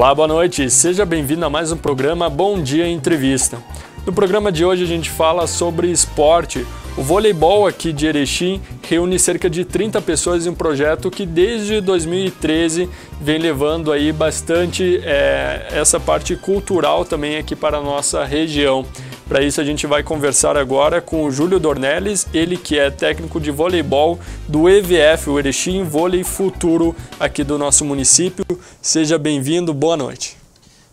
Olá, boa noite. Seja bem-vindo a mais um programa Bom Dia Entrevista. No programa de hoje a gente fala sobre esporte. O voleibol aqui de Erechim reúne cerca de 30 pessoas em um projeto que desde 2013 vem levando aí bastante é, essa parte cultural também aqui para a nossa região. Para isso a gente vai conversar agora com o Júlio Dornelles, ele que é técnico de voleibol do EVF, o Erechim Vôlei Futuro aqui do nosso município. Seja bem-vindo, boa noite.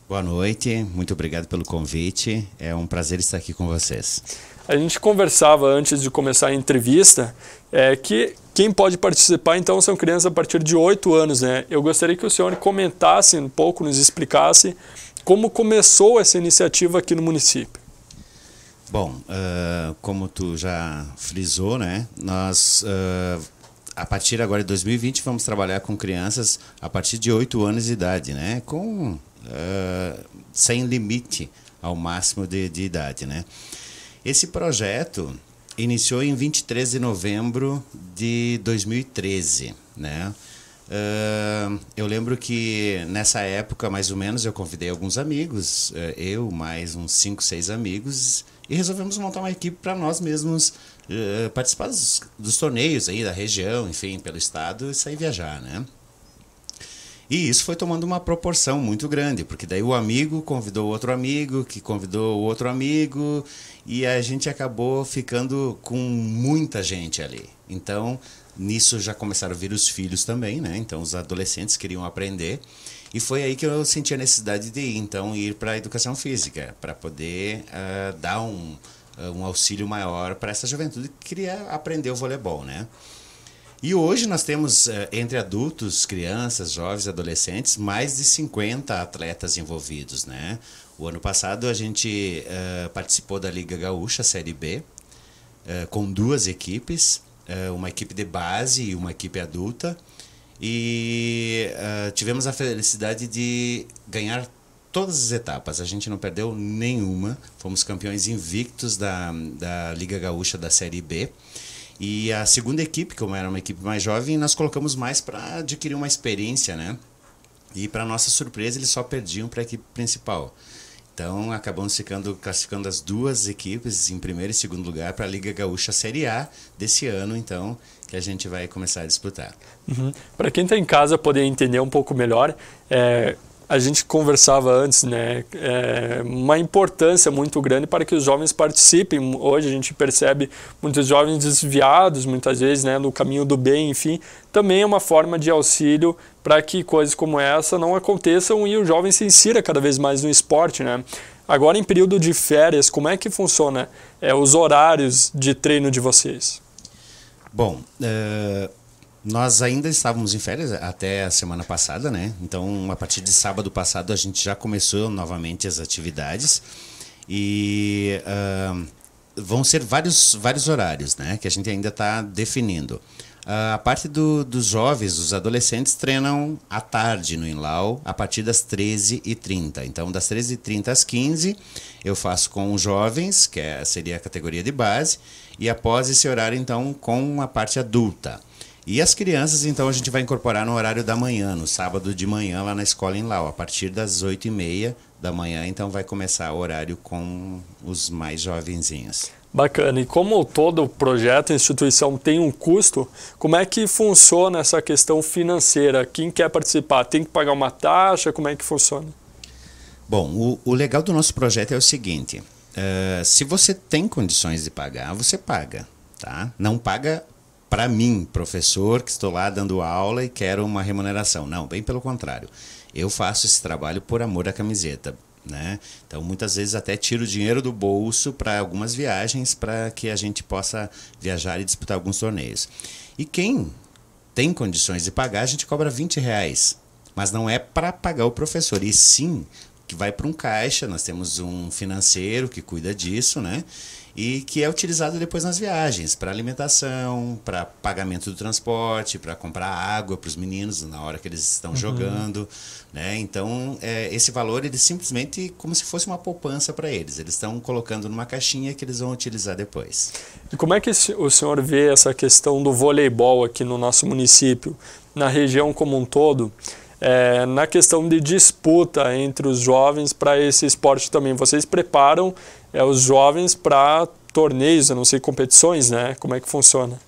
Boa noite, muito obrigado pelo convite. É um prazer estar aqui com vocês. A gente conversava antes de começar a entrevista é, que quem pode participar então são crianças a partir de 8 anos. Né? Eu gostaria que o senhor comentasse um pouco, nos explicasse como começou essa iniciativa aqui no município. Bom, uh, como tu já frisou, né? Nós uh, a partir agora de 2020 vamos trabalhar com crianças a partir de 8 anos de idade, né? Com uh, sem limite ao máximo de, de idade, né? Esse projeto iniciou em 23 de novembro de 2013, né? Uh, eu lembro que nessa época, mais ou menos, eu convidei alguns amigos, eu mais uns 5, 6 amigos, e resolvemos montar uma equipe para nós mesmos uh, participar dos, dos, torneios aí da região, enfim, pelo estado e sair viajar, né? E isso foi tomando uma proporção muito grande, porque daí o amigo convidou outro amigo, que convidou outro amigo, e a gente acabou ficando com muita gente ali. Então, Nisso já começaram a vir os filhos também, né? Então os adolescentes queriam aprender. E foi aí que eu senti a necessidade de ir, então ir para a educação física, para poder uh, dar um, ah, um auxílio maior para essa juventude que queria aprender o voleibol, né? E hoje nós temos, ah, entre adultos, crianças, jovens, adolescentes, mais de 50 atletas envolvidos, né? O ano passado a gente uh, participou da Liga Gaúcha, Série B, uh, com duas equipes. Eh, uma equipe de base e uma equipe adulta. E uh, tivemos a felicidade de ganhar todas as etapas. A gente não perdeu nenhuma. Fomos campeões invictos da, da Liga Gaúcha da Série B. E a segunda equipe, como era uma equipe mais jovem, nós colocamos mais para adquirir uma experiência, né? E para nossa surpresa, eles só perdiam para a equipe principal. Então acabamos ficando classificando as duas equipes em primeiro e segundo lugar para a Liga Gaúcha Série A desse ano, então que a gente vai começar a disputar. Uhum. Para quem está em casa poder entender um pouco melhor, é, a gente conversava antes, né? É uma importância muito grande para que os jovens participem. Hoje a gente percebe muitos jovens desviados, muitas vezes, né? No caminho do bem, enfim. Também é uma forma de auxílio para que coisas como essa não aconteçam e o jovem se insira cada vez mais no esporte, né? Agora, em período de férias, como é que funciona é, os horários de treino de vocês? Bom, é nós ainda estávamos em férias até a semana passada, né? Então, a partir de sábado passado, a gente já começou novamente as atividades. E uh, vão ser vários, vários horários, né? Que a gente ainda está definindo. Uh, a parte do, dos jovens, os adolescentes, treinam à tarde no Inlau, a partir das 13h30. Então, das 13h30 às 15 eu faço com os jovens, que é, seria a categoria de base, e após esse horário, então, com a parte adulta. E as crianças, então, a gente vai incorporar no horário da manhã, no sábado de manhã, lá na escola em Lau, a partir das 8h30 da manhã, então vai começar o horário com os mais jovenzinhos. Bacana. E como todo projeto, instituição tem um custo, como é que funciona essa questão financeira? Quem quer participar tem que pagar uma taxa? Como é que funciona? Bom, o, o legal do nosso projeto é o seguinte: uh, se você tem condições de pagar, você paga. Tá? Não paga para mim, professor, que estou lá dando aula e quero uma remuneração. Não, bem pelo contrário. Eu faço esse trabalho por amor à camiseta. Né? Então, muitas vezes até tiro dinheiro do bolso para algumas viagens para que a gente possa viajar e disputar alguns torneios. E quem tem condições de pagar, a gente cobra 20 reais. Mas não é para pagar o professor, e sim que vai para um caixa, nós temos um financeiro que cuida disso, né? E que é utilizado depois nas viagens, para alimentação, para pagamento do transporte, para comprar água para os meninos na hora que eles estão uhum. jogando, né? Então, é, esse valor ele simplesmente como se fosse uma poupança para eles. Eles estão colocando numa caixinha que eles vão utilizar depois. E como é que o senhor vê essa questão do voleibol aqui no nosso município, na região como um todo? é, na questão de disputa entre os jovens para esse esporte também. Vocês preparam é, os jovens para torneios, eu não sei, competições, né? Como é que funciona?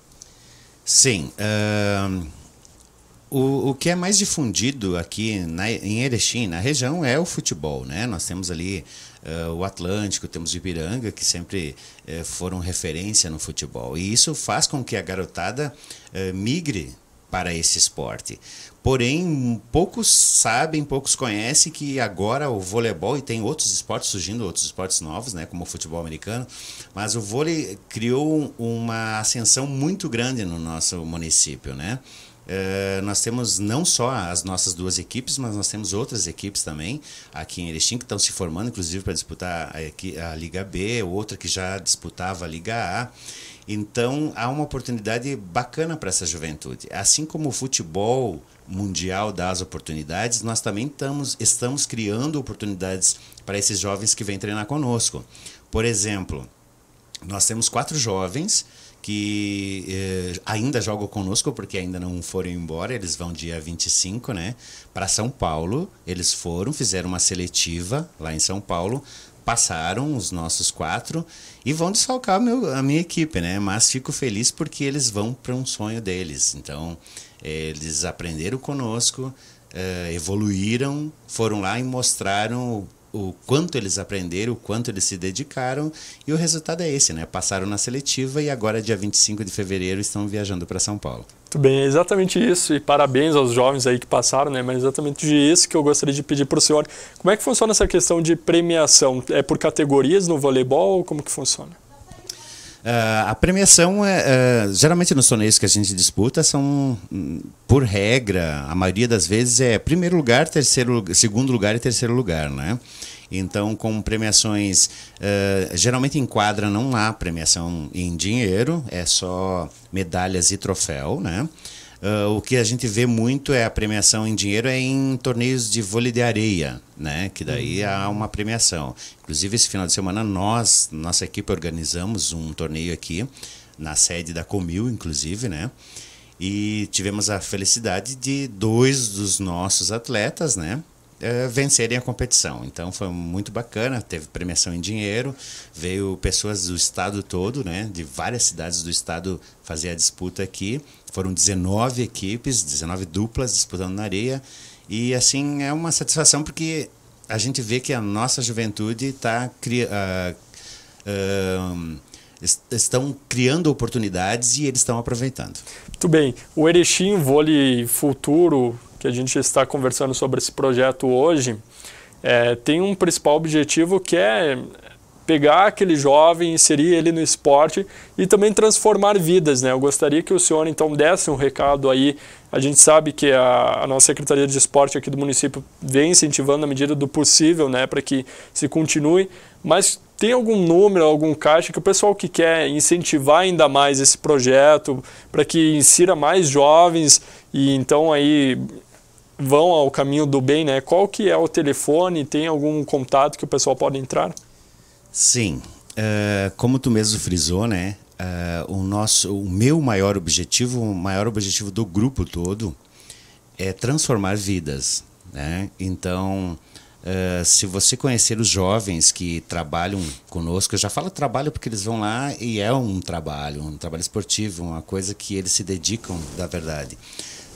Sim. Uh, o, o que é mais difundido aqui na, em Erechim, na região, é o futebol, né? Nós temos ali Uh, o Atlântico, temos o Ibiranga, que sempre uh, foram referência no futebol. E isso faz com que a garotada uh, migre para esse esporte. Porém, poucos sabem, poucos conhecem que agora o voleibol e tem outros esportes surgindo, outros esportes novos, né, como o futebol americano, mas o vôlei criou uma ascensão muito grande no nosso município, né? Eh, nós temos não só as nossas duas equipes, mas nós temos outras equipes também aqui em Erechim que estão se formando, inclusive para disputar a, a, Liga B, outra que já disputava a Liga A. Então há uma oportunidade bacana para essa juventude. Assim como o futebol mundial dá as oportunidades, nós também estamos, estamos criando oportunidades para esses jovens que vêm treinar conosco. Por exemplo, nós temos quatro jovens que eh, ainda jogam conosco porque ainda não foram embora, eles vão dia 25, né, para São Paulo. Eles foram, fizeram uma seletiva lá em São Paulo, passaram os nossos quatro e vão desfalcar meu, a minha equipe, né? Mas fico feliz porque eles vão para um sonho deles. Então, eh, eles aprenderam conosco, eh, evoluíram, foram lá e mostraram o quanto eles aprenderam, o quanto eles se dedicaram, e o resultado é esse, né? Passaram na seletiva e agora, dia 25 de fevereiro, estão viajando para São Paulo. Muito bem, é exatamente isso, e parabéns aos jovens aí que passaram, né? Mas é exatamente isso que eu gostaria de pedir para o senhor. Como é que funciona essa questão de premiação? É por categorias no voleibol ou como que funciona? Uh, a premiação é uh, geralmente nos torneios que a gente disputa são por regra a maioria das vezes é primeiro lugar terceiro segundo lugar e terceiro lugar né então com premiações uh, geralmente em quadra não há premiação em dinheiro é só medalhas e troféu né Uh, o que a gente vê muito é a premiação em dinheiro é em torneios de vôlei de areia, né? Que daí uhum. há uma premiação. Inclusive esse final de semana nós, nossa equipe organizamos um torneio aqui na sede da Comil, inclusive, né? E tivemos a felicidade de dois dos nossos atletas, né? Eh, vencerem a competição. Então foi muito bacana, teve premiação em dinheiro, veio pessoas do estado todo, né, de várias cidades do estado fazer a disputa aqui foram 19 equipes, 19 duplas disputando na areia. E assim é uma satisfação porque a gente vê que a nossa juventude está uh, uh, estão criando oportunidades e eles estão aproveitando. Muito bem. O Erechim Vôlei Futuro, que a gente está conversando sobre esse projeto hoje, é, tem um principal objetivo que é pegar aquele jovem, inserir ele no esporte e também transformar vidas. Né? Eu gostaria que o senhor então desse um recado aí. A gente sabe que a, a nossa Secretaria de Esporte aqui do município vem incentivando na medida do possível né, para que se continue, mas tem algum número, algum caixa que o pessoal que quer incentivar ainda mais esse projeto, para que insira mais jovens e então aí vão ao caminho do bem, né? Qual que é o telefone? Tem algum contato que o pessoal pode entrar? Sim. Uh, como tu mesmo frisou, né? Uh, o nosso, o meu maior objetivo, o maior objetivo do grupo todo, é transformar vidas, né? Então, uh, se você conhecer os jovens que trabalham conosco, eu já falo trabalho porque eles vão lá e é um trabalho, um trabalho esportivo, uma coisa que eles se dedicam, da verdade.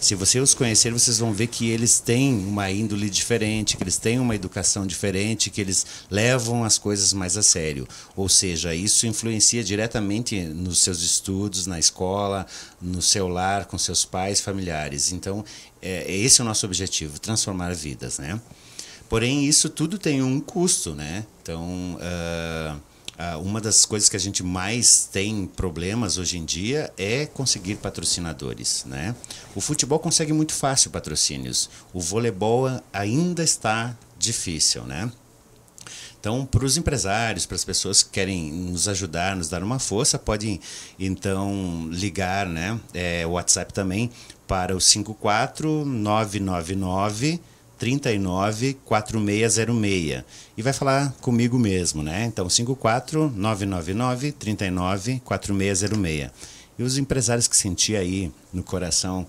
Se você os conhecer, vocês vão ver que eles têm uma índole diferente, que eles têm uma educação diferente, que eles levam as coisas mais a sério. Ou seja, isso influencia diretamente nos seus estudos, na escola, no seu lar, com seus pais, familiares. Então, é, é esse é o nosso objetivo, transformar vidas, né? Porém, isso tudo tem um custo, né? Então... Uh ah, uma das coisas que a gente mais tem problemas hoje em dia é conseguir patrocinadores, né? O futebol consegue muito fácil patrocínios. O voleibol ainda está difícil, né? Então, para os empresários, para as pessoas que querem nos ajudar, nos dar uma força, podem então ligar, né? É, WhatsApp também para o 54999 39 4606 e vai falar comigo mesmo, né? Então 54 999 39 4606. E os empresários que sentir aí no coração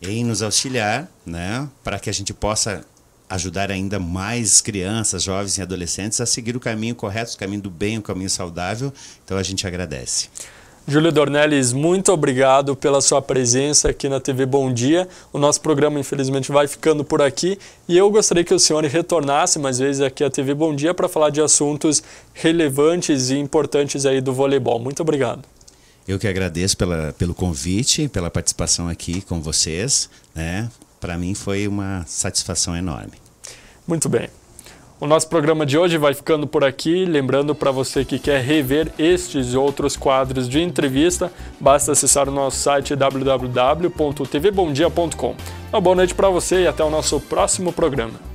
em nos auxiliar, né, para que a gente possa ajudar ainda mais crianças, jovens e adolescentes a seguir o caminho correto, o caminho do bem, o caminho saudável. Então a gente agradece. Júlio Dornelles, muito obrigado pela sua presença aqui na TV Bom Dia. O nosso programa, infelizmente, vai ficando por aqui e eu gostaria que o senhor retornasse mais vezes aqui à TV Bom Dia para falar de assuntos relevantes e importantes aí do voleibol. Muito obrigado. Eu que agradeço pela, pelo convite, pela participação aqui com vocês. Né? Para mim foi uma satisfação enorme. Muito bem. O nosso programa de hoje vai ficando por aqui. Lembrando para você que quer rever estes e outros quadros de entrevista, basta acessar o nosso site www.tvbomdia.com. Uma boa noite para você e até o nosso próximo programa.